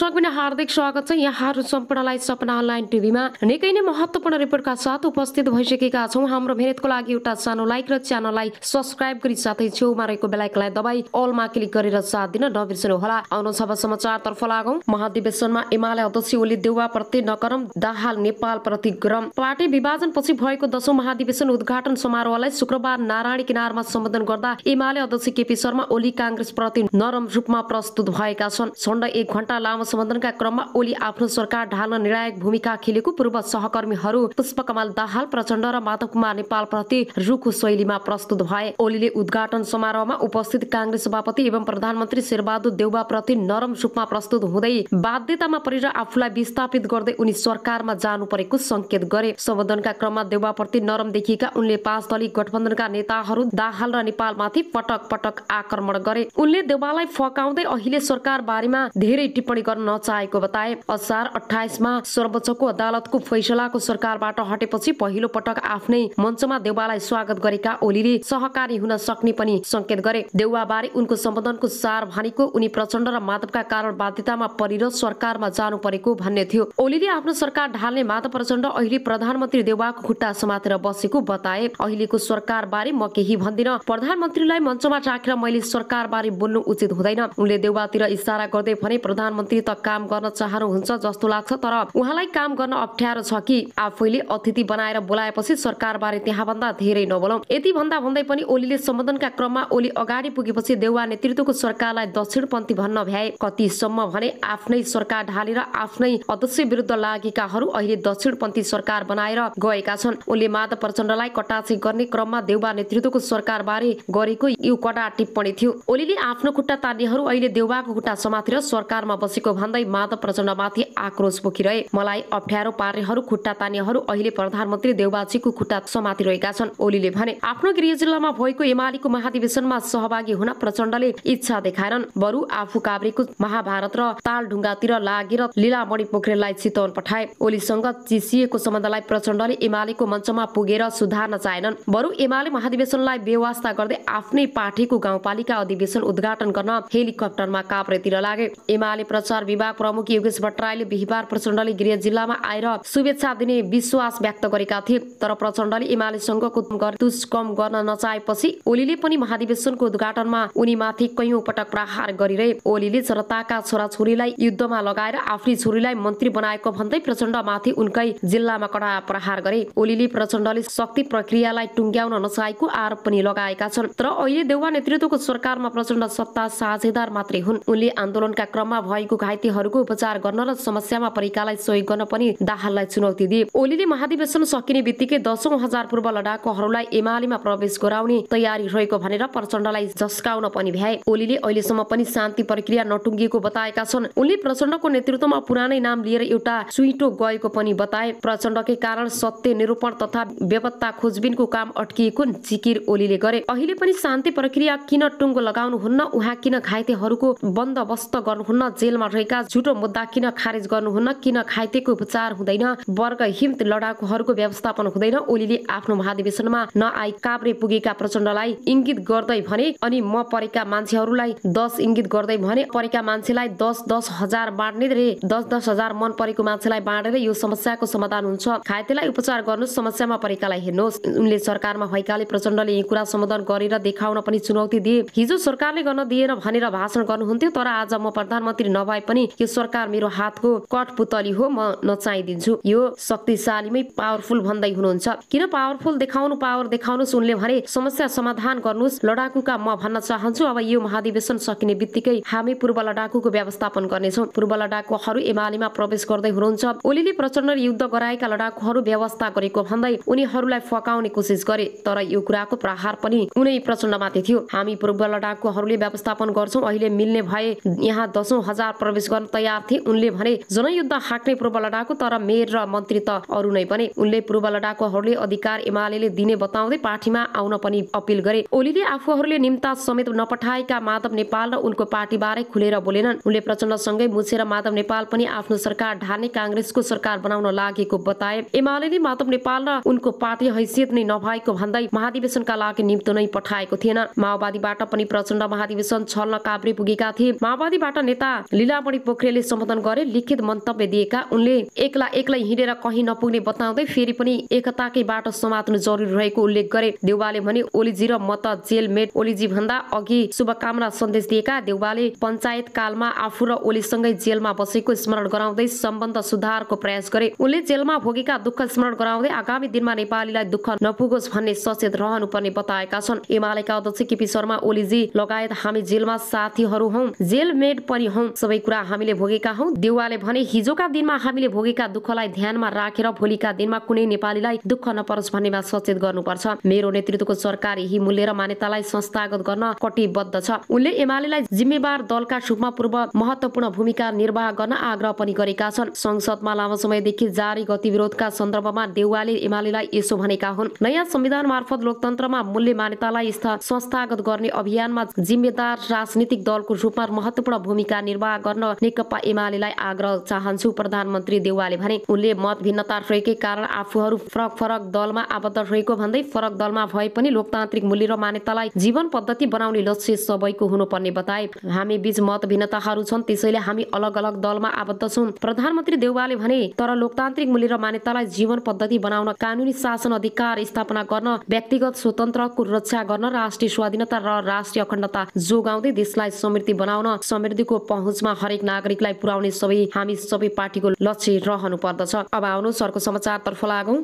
दर्शक हार्दिक स्वागत छ यहाँहरू सम्पूर्णलाई सपना अनलाइन टिभीमा निकै नै महत्वपूर्ण रिपोर्टका साथ उपस्थित भइसकेका छौँ हाम्रो मेहनतको लागि एउटा सानो लाइक र च्यानललाई सब्सक्राइब गरी साथै छेउमा रहेको बेलायकलाई दबाई अलमा क्लिक गरेर साथ दिन नबिर्सनु होला आउनु छ समाचारतर्फ लागौँ महाधिवेशनमा एमाले अध्यक्ष ओली देउवा प्रति नकरम दाहाल नेपाल प्रतिक्रम पार्टी विभाजनपछि भएको दशौं महाधिवेशन उद्घाटन समारोहलाई शुक्रबार नारायणी किनारमा सम्बोधन गर्दा एमाले अध्यक्ष केपी शर्मा ओली काङ्ग्रेस प्रति नरम रूपमा प्रस्तुत भएका छन् झण्डै एक घण्टा लामो महागठबन्धनका क्रममा ओली आफ्नो सरकार ढाल्न निर्णायक भूमिका खेलेको पूर्व सहकर्मीहरू पुष्पकमल दाहाल प्रचण्ड र माधव कुमार नेपाल प्रति रुखो शैलीमा प्रस्तुत भए ओलीले उद्घाटन समारोहमा उपस्थित काङ्ग्रेस सभापति एवं प्रधानमन्त्री शेरबहादुर देउबा प्रति नरम रूपमा प्रस्तुत हुँदै बाध्यतामा परेर आफूलाई विस्थापित गर्दै उनी सरकारमा जानु परेको संकेत गरे सम्बोधनका क्रममा प्रति नरम देखिएका उनले पाँच दलीय गठबन्धनका नेताहरू दाहाल र नेपालमाथि पटक पटक आक्रमण गरे उनले देउवालाई फकाउँदै अहिले सरकार बारेमा धेरै टिप्पणी गर्न नचाहेको बताए असार अठाइसमा सर्वोच्चको अदालतको फैसलाको सरकारबाट हटेपछि पहिलो पटक आफ्नै मञ्चमा देउवालाई स्वागत गरेका ओलीले सहकारी हुन सक्ने पनि संकेत गरे देउवाबारे उनको सम्बोधनको सार भनेको उनी प्रचण्ड र माधवका कारण बाध्यतामा परेर सरकारमा जानु परेको भन्ने थियो ओलीले आफ्नो सरकार ढाल्ने माधव प्रचण्ड अहिले प्रधानमन्त्री देउवाको खुट्टा समातेर बसेको बताए अहिलेको सरकार बारे म केही भन्दिन प्रधानमन्त्रीलाई मञ्चमा राखेर मैले सरकार बारे बोल्नु उचित हुँदैन उनले देउवातिर इसारा गर्दै भने प्रधानमन्त्री अतिथि त काम गर्न चाहनुहुन्छ जस्तो लाग्छ तर उहाँलाई काम गर्न अप्ठ्यारो छ कि आफैले अतिथि बनाएर बोलाएपछि सरकारबारे त्यहाँभन्दा धेरै नबोलाउ यति भन्दा भन्दै पनि ओलीले सम्बोधनका क्रममा ओली अगाडि पुगेपछि देउवा नेतृत्वको सरकारलाई दक्षिणपन्थी भन्न भ्याए कतिसम्म भने आफ्नै सरकार ढालेर आफ्नै अध्यक्ष विरुद्ध लागेकाहरू अहिले दक्षिणपन्थी सरकार बनाएर गएका छन् ओली माधव प्रचण्डलाई कटाक्ष गर्ने क्रममा देउवा नेतृत्वको सरकार बारे गरेको यो कडा टिप्पणी थियो ओलीले आफ्नो खुट्टा तान्नेहरू अहिले देउवाको खुट्टा समातेर सरकारमा बसेको भएको भन्दै माधव प्रचण्डमाथि आक्रोश पोखिरहे मलाई अप्ठ्यारो पार्नेहरू खुट्टा तानेहरू अहिले प्रधानमन्त्री देवबाजीको खुट्टा समातिरहेका छन् ओलीले भने आफ्नो गृह जिल्लामा भएको एमालेको महाधिवेशनमा सहभागी हुन प्रचण्डले इच्छा देखाएनन् बरु आफू काभ्रेको महाभारत र ताल तालढुङ्गातिर लागेर लीलामणि पोखरेललाई चितवन पठाए ओलीसँग चिसिएको सम्बन्धलाई प्रचण्डले एमालेको मञ्चमा पुगेर सुधार्न चाहेनन् बरु एमाले महाधिवेशनलाई व्यवस्था गर्दै आफ्नै पार्टीको गाउँपालिका अधिवेशन उद्घाटन गर्न हेलिकप्टरमा काभ्रेतिर लागे एमाले प्रचार संचार विभाग प्रमुख योगेश भट्टराईले बिहिबार प्रचण्डले गृह जिल्लामा आएर शुभेच्छा दिने विश्वास व्यक्त गरेका थिए तर प्रचण्डले संघको दुष्कम गर्न नचाहेपछि ओलीले पनि महाधिवेशनको उद्घाटनमा उनीमाथि कैयौं पटक प्रहार गरिरहे ओलीले जनताका छोराछोरीलाई युद्धमा लगाएर आफ्नै छोरीलाई मन्त्री बनाएको भन्दै प्रचण्डमाथि उनकै जिल्लामा कडा प्रहार गरे ओलीले प्रचण्डले शक्ति प्रक्रियालाई टुङ्ग्याउन नचाहेको आरोप पनि लगाएका छन् तर अहिले देउवा नेतृत्वको सरकारमा प्रचण्ड सत्ता साझेदार मात्रै हुन् उनले आन्दोलनका क्रममा भएको घाइतेहरूको उपचार गर्न र समस्यामा परिकालाई सहयोग गर्न पनि दाहाललाई चुनौती दिए ओलीले महाधिवेशन सकिने बित्तिकै दशौं हजार पूर्व लडाकुहरूलाई एमालेमा प्रवेश गराउने तयारी रहेको भनेर प्रचण्डलाई झस्काउन पनि भ्याए ओलीले अहिलेसम्म पनि शान्ति प्रक्रिया नटुङ्गिएको बताएका छन् उनले प्रचण्डको नेतृत्वमा पुरानै नाम लिएर एउटा सुइटो गएको पनि बताए प्रचण्डकै कारण सत्य निरूपण तथा बेपत्ता खोजबिनको काम अट्किएको जिकिर ओलीले गरे अहिले पनि शान्ति प्रक्रिया किन टुङ्गो लगाउनुहुन्न उहाँ किन घाइतेहरूको बन्दोबस्त गर्नुहुन्न जेलमा रहेका झुटो मुद्दा किन खारेज गर्नुहुन्न किन खाइतेको उपचार हुँदैन वर्ग हिम्त लडाकुहरूको व्यवस्थापन हुँदैन ओलीले आफ्नो महाधिवेशनमा नआई काभ्रे पुगेका प्रचण्डलाई इङ्गित गर्दै भने अनि म परेका मान्छेहरूलाई दस इङ्गित गर्दै भने परेका मान्छेलाई दस दस हजार बाँड्ने रे दस दस हजार मन परेको मान्छेलाई बाँडेर यो समस्याको समाधान हुन्छ घाइतेलाई उपचार गर्नु समस्यामा परेकालाई हेर्नुहोस् उनले सरकारमा भएकाले प्रचण्डले यी कुरा सम्बोधन गरेर देखाउन पनि चुनौती दिए हिजो सरकारले गर्न दिएन भनेर भाषण गर्नुहुन्थ्यो तर आज म प्रधानमन्त्री नभए पनि यो सरकार मेरो हातको कठपुतली हो म नचाहिदिन्छु यो शक्तिशालीमै पावरफुल भन्दै हुनुहुन्छ किन पावरफुल देखाउनु पावर देखाउनुहोस् उनले भने समस्या समाधान गर्नुहोस् लडाकुका म भन्न चाहन्छु अब यो महाधिवेशन सकिने बित्तिकै हामी पूर्व लडाकुको व्यवस्थापन गर्नेछौँ पूर्व लडाकुहरू एमालेमा प्रवेश गर्दै हुनुहुन्छ ओलीले प्रचण्ड युद्ध गराएका लडाकुहरू व्यवस्था गरेको भन्दै उनीहरूलाई फकाउने कोसिस गरे तर यो कुराको प्रहार पनि उनै प्रचण्डमाथि थियो हामी पूर्व लडाकुहरूले व्यवस्थापन गर्छौँ अहिले मिल्ने भए यहाँ दसौँ हजार प्रवेश गर्न तयार थिए उनले भने जनयुद्ध हाक्ने पूर्व लडाकु तर मेयर र मन्त्री त अरू नै पनि उनले पूर्व लडाकुहरूले अधिकार एमाले दिने बताउँदै पार्टीमा आउन पनि अपिल गरे ओलीले आफूहरूले निम्ता समेत नपठाएका माधव नेपाल र उनको पार्टी बारे खुलेर बोलेनन् उनले प्रचण्डसँगै मुछेर माधव नेपाल पनि आफ्नो सरकार ढाल्ने काङ्ग्रेसको सरकार बनाउन लागेको बताए एमाले माधव नेपाल र उनको पार्टी हैसियत नै नभएको भन्दै महाधिवेशनका लागि निम्तो नै पठाएको थिएन माओवादीबाट पनि प्रचण्ड महाधिवेशन छल्न काभ्रे पुगेका थिए माओवादीबाट नेता लीला चेलामणि पोखरेलले सम्बोधन गरे लिखित मन्तव्य दिएका उनले एकला एक्लै हिँडेर कहीँ नपुग्ने बताउँदै फेरि पनि एकताकै बाटो समात्नु जरुरी रहेको उल्लेख गरे देउबाले भने ओलीजी र म त जेलमेट ओलीजी भन्दा अघि शुभकामना सन्देश दिएका देउबाले पञ्चायत कालमा आफू र ओलीसँगै जेलमा बसेको स्मरण गराउँदै सम्बन्ध सुधारको प्रयास गरे उनले जेलमा भोगेका दुःख स्मरण गराउँदै आगामी दिनमा नेपालीलाई दुःख नपुगोस् भन्ने सचेत रहनुपर्ने बताएका छन् एमालेका अध्यक्ष केपी शर्मा ओलीजी लगायत हामी जेलमा साथीहरू हौ जेलमेट पनि हौ सबै कुरा हामीले भोगेका हौ देउवाले भने हिजोका दिनमा हामीले भोगेका दुःखलाई ध्यानमा राखेर भोलिका दिनमा कुनै नेपालीलाई दुःख नपरोस् भन्नेमा सचेत गर्नुपर्छ मेरो नेतृत्वको सरकार यही मूल्य र मान्यतालाई संस्थागत गर्न कटिबद्ध छ उनले एमालेलाई जिम्मेवार दलका रूपमा पूर्व महत्वपूर्ण भूमिका निर्वाह गर्न आग्रह पनि गरेका छन् संसदमा लामो समयदेखि जारी गतिविरोधका सन्दर्भमा देउवाले एमालेलाई यसो भनेका हुन् नयाँ संविधान मार्फत लोकतन्त्रमा मूल्य मान्यतालाई संस्थागत गर्ने अभियानमा जिम्मेदार राजनीतिक दलको रूपमा महत्वपूर्ण भूमिका निर्वाह गर्न गर्न नेकपा एमालेलाई आग्रह चाहन्छु प्रधानमन्त्री देउवाले भने उनले मत भिन्नता रहेकै कारण आफूहरू फरक फरक दलमा आबद्ध रहेको भन्दै फरक दलमा भए पनि लोकतान्त्रिक मूल्य र मान्यतालाई जीवन पद्धति बनाउने लक्ष्य सबैको हुनुपर्ने बताए हामी बीच मत भिन्नताहरू छन् त्यसैले हामी अलग अलग दलमा आबद्ध छौँ प्रधानमन्त्री देउवाले भने तर लोकतान्त्रिक मूल्य र मान्यतालाई जीवन पद्धति बनाउन कानुनी शासन अधिकार स्थापना गर्न व्यक्तिगत स्वतन्त्रको रक्षा गर्न राष्ट्रिय स्वाधीनता र राष्ट्रिय अखण्डता जोगाउँदै देशलाई समृद्धि बनाउन समृद्धिको पहुँचमा हरेक नागरिकलाई पुर्याउने सबै हामी सबै पार्टीको लक्ष्य रहनु पर्दछ अब आउनु अर्को समाचारतर्फ लागौ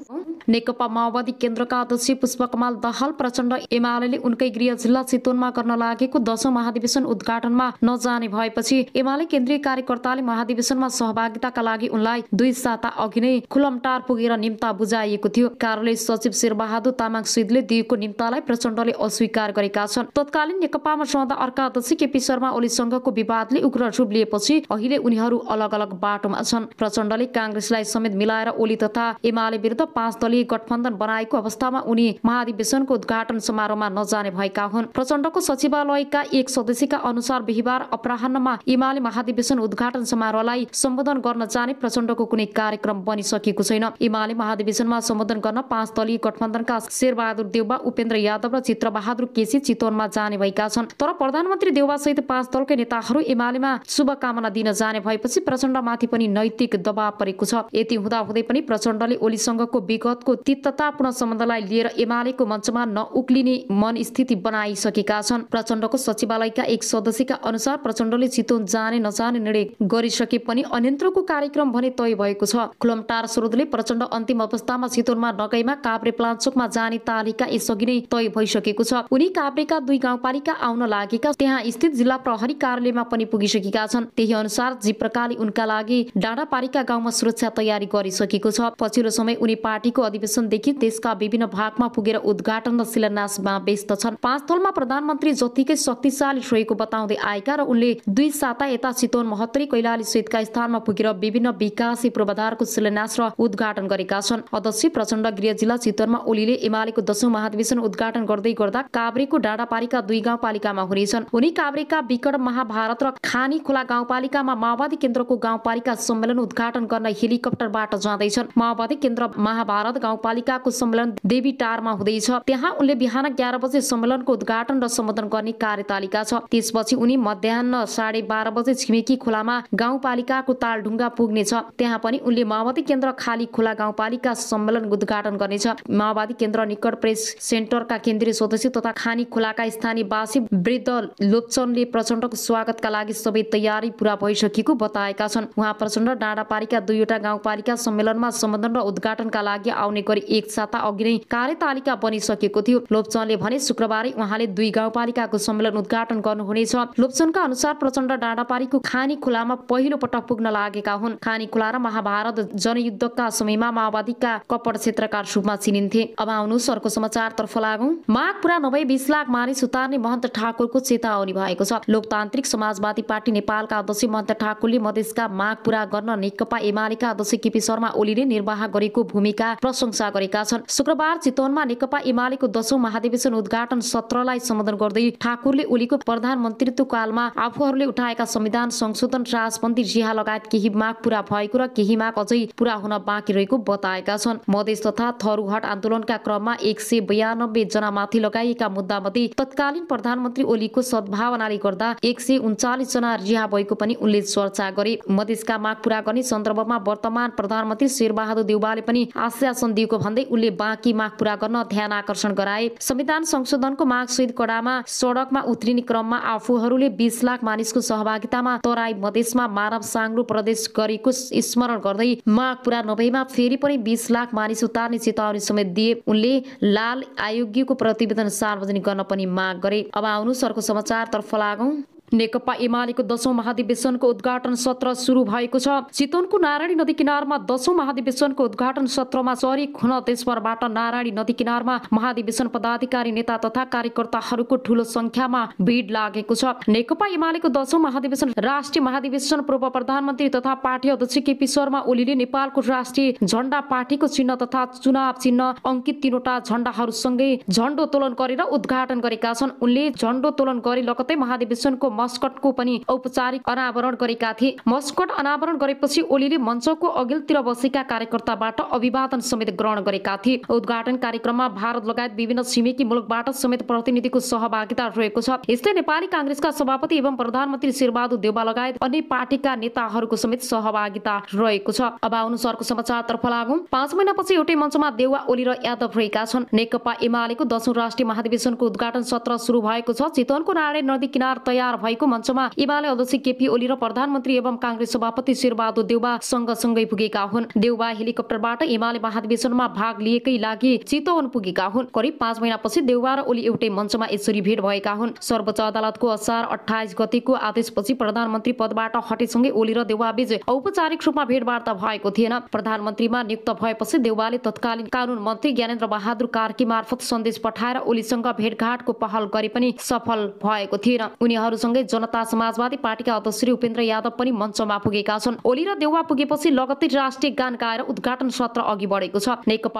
नेकपा माओवादी केन्द्रका अध्यक्ष पुष्पकमाल दहाल प्रचण्ड एमाले उनकै गृह जिल्ला चितवनमा गर्न लागेको दशौं महाधिवेशन उद्घाटनमा नजाने भएपछि एमाले केन्द्रीय कार्यकर्ताले महाधिवेशनमा सहभागिताका लागि उनलाई दुई साता अघि नै खुलमटार पुगेर निम्ता बुझाइएको थियो कार्यालय सचिव शेरबहादुर तामाङ सिद्धले दिएको निम्तालाई प्रचण्डले अस्वीकार गरेका छन् तत्कालीन नेकपामा रहँदा अर्का अध्यक्ष केपी शर्मा ओलीसँगको विवादले उग्र रूप लिएपछि गरिएपछि अहिले उनीहरू अलग अलग बाटोमा छन् प्रचण्डले काङ्ग्रेसलाई समेत मिलाएर ओली तथा एमाले विरुद्ध पाँच दलीय गठबन्धन बनाएको अवस्थामा उनी महाधिवेशनको उद्घाटन समारोहमा नजाने भएका हुन् प्रचण्डको सचिवालयका एक सदस्यका अनुसार बिहिबार अपराहमा एमाले महाधिवेशन उद्घाटन समारोहलाई सम्बोधन गर्न जाने प्रचण्डको कुनै कार्यक्रम बनिसकेको छैन एमाले महाधिवेशनमा सम्बोधन गर्न पाँच दलीय गठबन्धनका शेरबहादुर देउबा उपेन्द्र यादव र चित्रबहादुर केसी चितवनमा जाने भएका छन् तर प्रधानमन्त्री देउबा सहित पाँच दलकै नेताहरू एमालेमा शुभ शुभकामना दिन जाने भएपछि प्रचण्डमाथि पनि नैतिक दबाव परेको छ यति हुँदाहुँदै पनि प्रचण्डले ओलीसँगको विगतको तित्ततापूर्ण सम्बन्धलाई लिएर एमालेको मञ्चमा नउक्लिने मनस्थिति बनाइसकेका छन् प्रचण्डको सचिवालयका एक सदस्यका अनुसार प्रचण्डले चितवन जाने नजाने निर्णय गरिसके पनि अन्यन्त्रको कार्यक्रम भने तय भएको छ खुलमटार स्रोतले प्रचण्ड अन्तिम अवस्थामा चितवनमा नगएमा काभ्रे प्लाचोकमा जाने तालिका यसअघि नै तय भइसकेको छ उनी काभ्रेका दुई गाउँपालिका आउन लागेका त्यहाँ स्थित जिल्ला प्रहरी कार्यालयमा पनि पुगिसकेका छन् त्यही अनुसार जी प्रकारले उनका लागि डाँडापारीका गाउँमा सुरक्षा तयारी गरिसकेको छ पछिल्लो समय उनी पार्टीको अधिवेशनदेखि देशका विभिन्न भागमा पुगेर उद्घाटन र शिलान्यासमा व्यस्त छन् पाँच थोलमा प्रधानमन्त्री जतिकै शक्तिशाली रहेको बताउँदै आएका र उनले दुई साता यता चितवन महत्री कैलाली सहितका स्थानमा पुगेर विभिन्न विकास पूर्वाधारको शिलान्यास र उद्घाटन गरेका छन् अध्यक्ष प्रचण्ड गृह जिल्ला चितवनमा ओलीले एमालेको दशौं महाधिवेशन उद्घाटन गर्दै गर्दा काभ्रेको डाँडापारीका दुई गाउँपालिकामा हुनेछन् उनी काभ्रेका विकट महाभारत र खानी खोला गाउँ गाउँपालिकामा माओवादी केन्द्रको गाउँपालिका सम्मेलन उद्घाटन गर्न हेलिकप्टरबाट जाँदैछन् माओवादी केन्द्र महाभारत गाउँपालिकाको सम्मेलन देवी टारमा हुँदैछ त्यहाँ उनले बिहान एघार बजे सम्मेलनको उद्घाटन र सम्बोधन गर्ने कार्यतालिका छ त्यसपछि उनी मध्याह साढे बाह्र बजे छिमेकी खोलामा गाउँपालिकाको तालढुङ्गा पुग्नेछ त्यहाँ पनि उनले माओवादी केन्द्र खाली खोला गाउँपालिका सम्मेलन उद्घाटन गर्नेछ माओवादी केन्द्र निकट प्रेस सेन्टरका केन्द्रीय सदस्य तथा खानी खोलाका स्थानीय वासी वृद्ध लोपचनले प्रचण्डको स्वागतका लागि सबै तयार तयारी पूरा भइसकेको बताएका छन् उहाँ प्रचण्ड डाँडापारीका दुईवटा गाउँपालिका सम्मेलनमा सम्बोधन र उद्घाटनका लागि आउने गरी एक साता अघि नै कार्यतालिका बनिसकेको थियो लोपचनले भने शुक्रबारै उहाँले दुई गाउँपालिकाको सम्मेलन उद्घाटन गर्नुहुनेछ लोपचनका अनुसार प्रचण्ड डाँडापारीको खानी खोलामा पहिलो पटक पुग्न लागेका हुन् खानी खोला र महाभारत जनयुद्धका समयमा माओवादीका कपड क्षेत्रका रूपमा चिनिन्थे अब आउनु अर्को समाचार तर्फ लागौँ माग पुरा नभई बिस लाख मानिस उतार्ने महन्त ठाकुरको चेतावनी भएको छ लोकतान्त्रिक समाजवादी पार्टी नेपालका नेकपा अध्यक्ष महेन्द्र ठाकुरले मधेसका माग पूरा गर्न नेकपा एमालेका अध्यक्ष केपी शर्मा ओलीले निर्वाह गरेको भूमिका प्रशंसा गरेका छन् शुक्रबार चितवनमा नेकपा एमालेको दशौं महाधिवेशन उद्घाटन सत्रलाई सम्बोधन गर्दै ठाकुरले ओलीको प्रधानमन्त्रीत्व कालमा आफूहरूले उठाएका संविधान संशोधन राजबन्दी जिहा लगायत केही माग पूरा भएको र केही माग अझै पूरा हुन बाँकी रहेको बताएका छन् मधेस तथा थरुहट आन्दोलनका क्रममा एक सय बयानब्बे जनामाथि लगाइएका मुद्दामध्ये तत्कालीन प्रधानमन्त्री ओलीको सद्भावनाले गर्दा एक सय उन्चालिस जना रिहा रहेको पनि उनले चर्चा गरे मधेसका माग पूरा गर्ने सन्दर्भमा वर्तमान प्रधानमन्त्री शेरबहादुर देउवाले पनि आश्वासन दिएको भन्दै उनले बाँकी माग पूरा गर्न ध्यान आकर्षण गराए संविधान संशोधनको माग सहित कडामा सडकमा उत्रिने क्रममा आफूहरूले बिस लाख मानिसको सहभागितामा तराई मधेसमा मानव साङ्लो प्रदेश गरेको स्मरण गर्दै माग पूरा नभएमा फेरि पनि बिस लाख मानिस उतार्ने चेतावनी समेत दिए उनले लाल आयोगको प्रतिवेदन सार्वजनिक गर्न पनि माग गरे अब आउनु सरको तर्फ लागौँ नेकपा एमालेको दशौं महाधिवेशनको उद्घाटन सत्र सुरु भएको छ चितवनको नारायणी नदी किनारमा दशौं महाधिवेशनको उद्घाटन सत्रमा सरिक हुन देशभरबाट नारायणी नदी किनारमा महाधिवेशन पदाधिकारी नेता तथा कार्यकर्ताहरूको ठूलो संख्यामा भिड लागेको छ नेकपा एमालेको दशौं महाधिवेशन राष्ट्रिय महाधिवेशन पूर्व प्रधानमन्त्री तथा पार्टी अध्यक्ष केपी शर्मा ओलीले नेपालको राष्ट्रिय झण्डा पार्टीको चिन्ह तथा चुनाव चिन्ह अङ्कित तीनवटा झण्डाहरूसँगै झण्डोत्तोलन गरेर उद्घाटन गरेका छन् उनले झण्डोत्तोलन गरी लगतै महाधिवेशनको मस्कटको पनि औपचारिक अनावरण गरेका थिए मस्कट अनावरण गरेपछि ओलीले मञ्चको अघिल्लोतिर बसेका कार्यकर्ताबाट अभिवादन समेत ग्रहण गरेका थिए उद्घाटन कार्यक्रममा भारत लगायत विभिन्न छिमेकी मुलुकबाट समेत प्रतिनिधिको सहभागिता रहेको छ यस्तै नेपाली काङ्ग्रेसका सभापति एवं प्रधानमन्त्री शेरबहादुर देउवा लगायत अन्य पार्टीका नेताहरूको समेत सहभागिता रहेको छ अब आउनु सरको तर्फ लागौं पाँच महिनापछि एउटै मञ्चमा देउवा ओली र यादव रहेका छन् नेकपा एमालेको दशौं राष्ट्रिय महाधिवेशनको उद्घाटन सत्र सुरु भएको छ चितवनको नारायण नदी किनार तयार भएको मञ्चमा एमाले अध्यक्ष केपी ओली र प्रधानमन्त्री एवं काङ्ग्रेस सभापति शेरबहादुर देउबा सँगसँगै पुगेका हुन् देउबा हेलिकप्टरबाट एमाले महाधिवेशनमा भाग लिएकै लागि चितवन पुगेका हुन् करिब पाँच महिनापछि देउबा र ओली एउटै मञ्चमा यसरी भेट भएका हुन् सर्वोच्च अदालतको असार अठाइस गतिको आदेशपछि प्रधानमन्त्री पदबाट हटेसँगै ओली र बीच औपचारिक रूपमा भेटवार्ता भएको थिएन प्रधानमन्त्रीमा नियुक्त भएपछि देउबाले तत्कालीन कानून मन्त्री ज्ञानेन्द्र बहादुर कार्की मार्फत सन्देश पठाएर ओलीसँग भेटघाटको पहल गरे पनि सफल भएको थिएन उनीहरूसँग सँगै जनता समाजवादी पार्टीका अध्यक्ष श्री उपेन्द्र यादव पनि मञ्चमा पुगेका छन् ओली र देउवा पुगेपछि लगत्तै राष्ट्रिय गान गाएर उद्घाटन सत्र अघि बढेको छ नेकपा